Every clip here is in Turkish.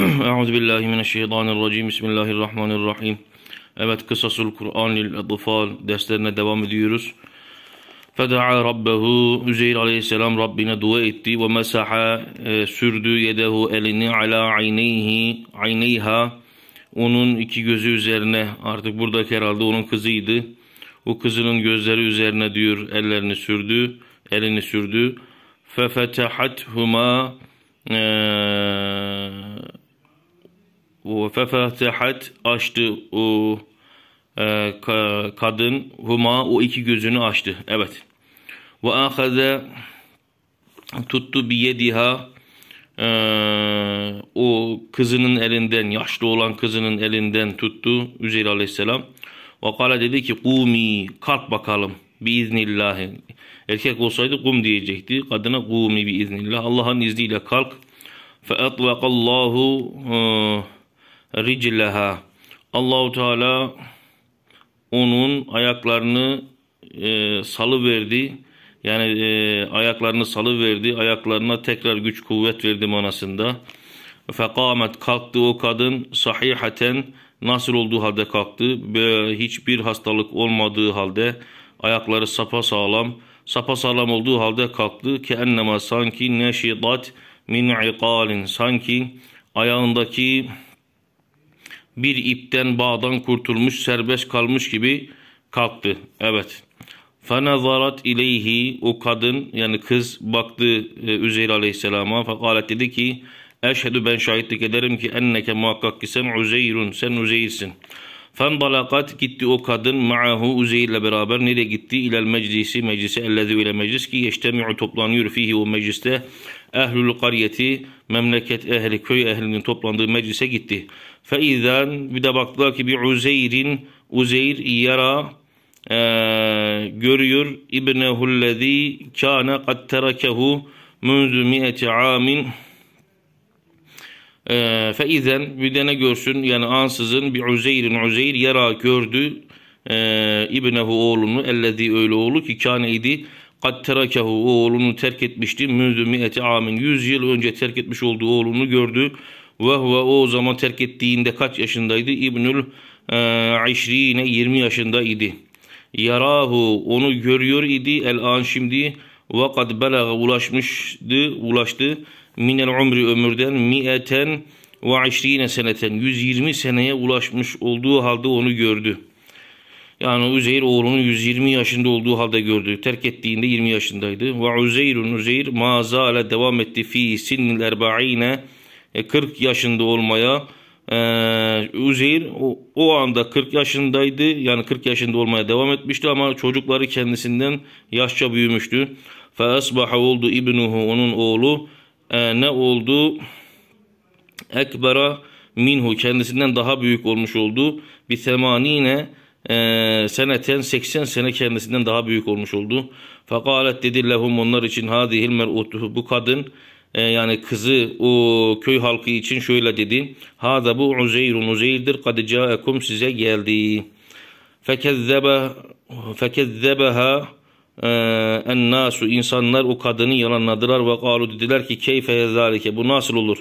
Euzu billahi mineşşeytanirracim. Bismillahirrahmanirrahim. Evet Kısasul Kur'anil Edfal derslerine devam ediyoruz. Feda'a rabbehu Üzeyr aleyhisselam Rabbine dua etti ve mesaha e, sürdü yedehu elini ala ayneyhi ayneyha onun iki gözü üzerine artık buradaki herhalde onun kızıydı. O kızının gözleri üzerine diyor ellerini sürdü, elini sürdü. Fefetahathuma huma. E, Fefetehat açtı o e, ka, kadın huma o iki gözünü açtı. Evet. Ve ahaze tuttu bir yediha e, o kızının elinden yaşlı olan kızının elinden tuttu Üzeyr aleyhisselam. Ve kala dedi ki kumi kalk bakalım bi biiznillahı. Erkek olsaydı kum diyecekti. Kadına kumi biiznillah. Allah'ın izniyle kalk. Fe etvakallahu e, ricleha. Allahu Teala onun ayaklarını e, salı verdi. Yani e, ayaklarını salı verdi. Ayaklarına tekrar güç kuvvet verdi manasında. Fekamet kalktı o kadın sahihaten nasıl olduğu halde kalktı. Böyle hiçbir hastalık olmadığı halde ayakları sapa sağlam, sapa sağlam olduğu halde kalktı. Ki ennema sanki neşidat min iqalin sanki ayağındaki bir ipten bağdan kurtulmuş serbest kalmış gibi kalktı. Evet. Fenazarat ileyhi o kadın yani kız baktı e, Üzeyr aleyhisselama fekalet dedi ki Eşhedü ben şahitlik ederim ki enneke muhakkak ki sen Uzeyrun sen Uzeyr'sin. Fendalakat gitti o kadın maahu Uzeyr ile beraber nereye gitti? İlel meclisi meclise ellezi ile meclis ki yeştemi'u toplanıyor fihi o mecliste ehlül kariyeti memleket ehli köy ehlinin toplandığı meclise gitti. Feizden bir de baktılar ki bir Uzeyr'in Uzeyr yara e, görüyor ibnehullezi kâne kad terekehu münzü mi'eti amin e, fe izen müdene görsün yani ansızın bir Uzeyrin Uzeyr yara gördü e, İbnehu oğlunu ellezi öyle oğlu ki kâne idi kad terakehu oğlunu terk etmişti müzdü mi'eti amin 100 yıl önce terk etmiş olduğu oğlunu gördü ve huve o zaman terk ettiğinde kaç yaşındaydı İbnül e, işrine 20 yaşındaydı yarahu onu görüyor idi el an şimdi Vakat belaga ulaşmıştı, ulaştı. Minel umri ömürden mi'eten ve işrine seneten 120 seneye ulaşmış olduğu halde onu gördü. Yani Üzeyir oğlunun 120 yaşında olduğu halde gördü. Terk ettiğinde 20 yaşındaydı. Ve Üzeyrun Üzeyir mazale devam etti fi sinnil erba'ine 40 yaşında olmaya. Ee, Üzeyir o, o anda 40 yaşındaydı. Yani 40 yaşında olmaya devam etmişti ama çocukları kendisinden yaşça büyümüştü. Fe asbaha oldu ibnuhu onun oğlu. E, ne oldu? ekbara minhu kendisinden daha büyük olmuş oldu. Bir semanine e, seneten 80 sene kendisinden daha büyük olmuş oldu. Fekalet dedi lehum onlar için hadihil mer'utu bu kadın e, yani kızı o köy halkı için şöyle dedi. Hada bu Uzeyrun Uzeyir'dir. Kad caekum size geldi. Fekezzebe fekezzebeha ee, en nasu insanlar o kadını yalanladılar ve galu dediler ki keyfe zalike bu nasıl olur?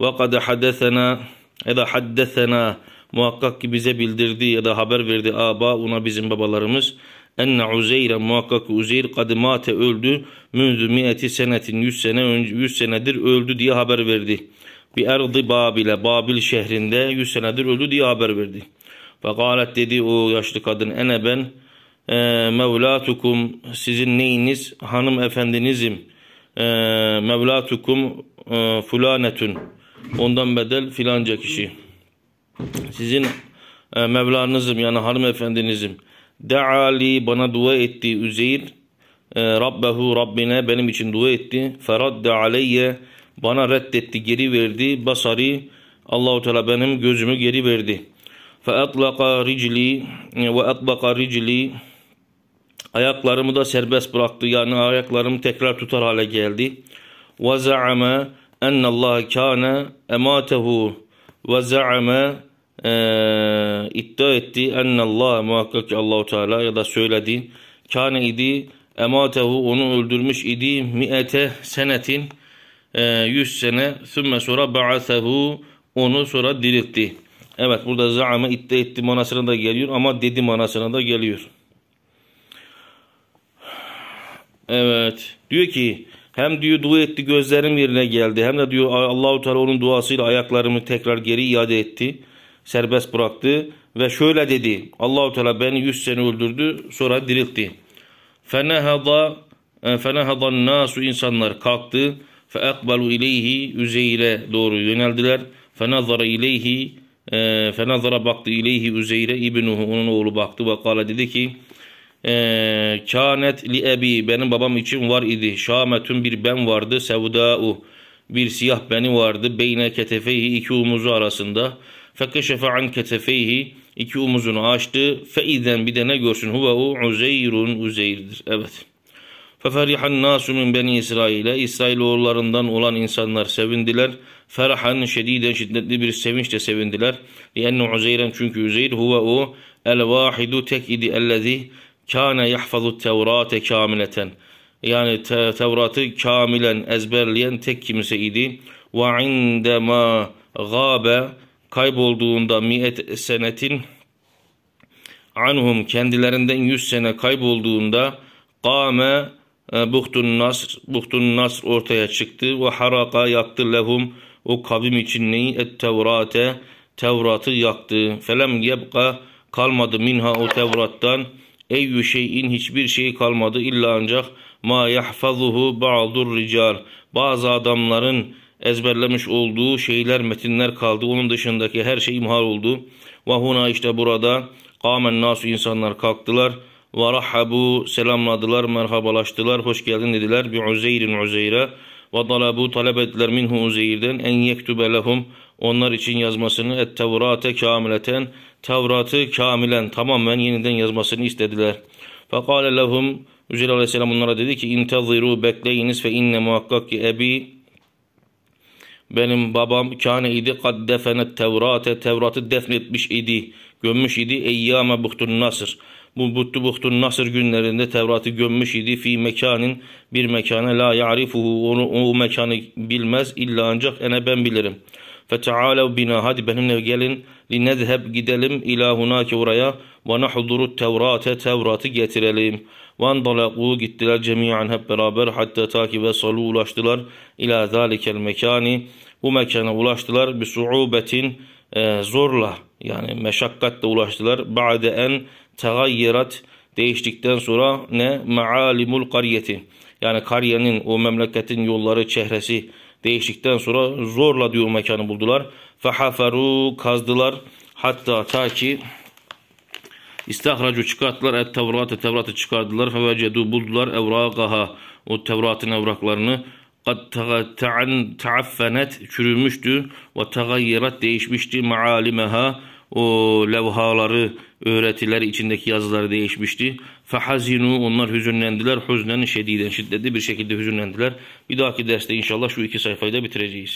Ve kad hadesena ya da haddesena muhakkak ki bize bildirdi ya da haber verdi aba ona bizim babalarımız en Uzeyre muhakkak Uzeyr kadimate öldü münzü mi'eti senetin 100 sene önce 100 senedir öldü diye haber verdi. Bir erdi Babil'e Babil şehrinde 100 senedir öldü diye haber verdi. Ve galet dedi o yaşlı kadın ene ben e, ee, mevlatukum sizin neyiniz hanım efendinizim e, ee, mevlatukum e, fulanetun ondan bedel filanca kişi sizin e, mevlanızım yani hanım efendinizim deali bana dua etti Üzeyir e, Rabbehu Rabbine benim için dua etti feradde aleyye bana reddetti geri verdi basari Allahu Teala benim gözümü geri verdi. Fe atlaka ricli ve atlaka ricli Ayaklarımı da serbest bıraktı. Yani ayaklarımı tekrar tutar hale geldi. Ve zaama enne Allah kana ematehu ve zaama e, iddia etti enne Allah muhakkak ki Allahu Teala ya da söyledi. Kane idi ematehu onu öldürmüş idi mi'ete senetin e, 100 sene sümme sonra ba'asehu onu sonra diriltti. Evet burada zaama iddia etti manasına da geliyor ama dedi manasına da geliyor. Evet. Diyor ki hem diyor dua etti gözlerim yerine geldi. Hem de diyor Allahu Teala onun duasıyla ayaklarımı tekrar geri iade etti. Serbest bıraktı ve şöyle dedi. Allahu Teala beni 100 sene öldürdü sonra diriltti. Fenehada e, fenehadan nasu insanlar kalktı. Fe ekbalu ileyhi Üzeyr'e doğru yöneldiler. Fenazara ileyhi e, fenazara baktı ileyhi Üzeyre ibnuhu onun oğlu baktı ve kala dedi ki e, kânet li ebi benim babam için var idi. Şametün bir ben vardı. Sevda'u bir siyah beni vardı. Beyne ketefeyhi iki omuzu arasında. Fekeşefe an ketefeyhi iki omuzunu açtı. Feiden bir de ne görsün? Huvehu uzeyrun uzeyrdir. Evet. Feferihan nasu min beni İsrail'e. İsrail oğullarından olan insanlar sevindiler. Ferhan şediden şiddetli bir sevinçle sevindiler. Liennu uzeyren çünkü uzeyr huve o el vahidu tek idi ellezi Kâne yahfazu tevrate kamileten. Yani te Tevrat'ı kamilen ezberleyen tek kimse idi. Ve indema gâbe kaybolduğunda mi'et senetin anhum kendilerinden yüz sene kaybolduğunda kâme e, buhtun nasr buhtun nasr ortaya çıktı ve haraka yaktı lehum o kavim için neyi et tevrate Tevrat'ı yaktı. Felem yebka kalmadı minha o Tevrat'tan Eyyü şeyin hiçbir şey kalmadı illa ancak ma yahfazuhu ba'dur rical. Bazı adamların ezberlemiş olduğu şeyler, metinler kaldı. Onun dışındaki her şey imhal oldu. vahuna işte burada kamen nasu insanlar kalktılar. Ve rahabu selamladılar, merhabalaştılar, hoş geldin dediler. Bi Uzeyrin Uzeyr'e ve dalabu talep ettiler minhu Uzeyr'den en yektübe lehum onlar için yazmasını et tevrate kamileten Tevrat'ı kamilen tamamen yeniden yazmasını istediler. Fekale lehum Üzeyr Aleyhisselam onlara dedi ki intaziru bekleyiniz fe inne muhakkak ki ebi benim babam kâne idi kad defenet tevrate Tevrat'ı defnetmiş idi gömmüş idi eyyâme buhtun nasır bu buttu buhtun nasır günlerinde Tevrat'ı gömmüş idi fi mekanin bir mekana la ya'rifuhu onu o mekanı bilmez illa ancak ene ben bilirim. Fetealev bina hadi benimle gelin li nedheb gidelim ila ki oraya ve nahduru Tevrat'e Tevrat'ı getirelim. Van dalaku gittiler cemiyen hep beraber hatta takip ve salu ulaştılar ila zalikel mekani bu mekana ulaştılar bir suubetin e, zorla yani meşakkatle ulaştılar. Ba'de en tegayyirat değiştikten sonra ne maalimul kariyeti yani kariyenin o memleketin yolları çehresi değiştikten sonra zorla diyor mekanı buldular. Fehaferu kazdılar hatta ta ki istahracu çıkarttılar et tevratı tevratı çıkardılar fevecedu buldular evrakaha o tevratın evraklarını kad taaffenet çürümüştü ve tagayyirat değişmişti maalimeha o levhaları, öğretiler içindeki yazıları değişmişti. Fehazinu onlar hüzünlendiler. Hüznen şediden şiddetli bir şekilde hüzünlendiler. Bir dahaki derste inşallah şu iki sayfayı da bitireceğiz.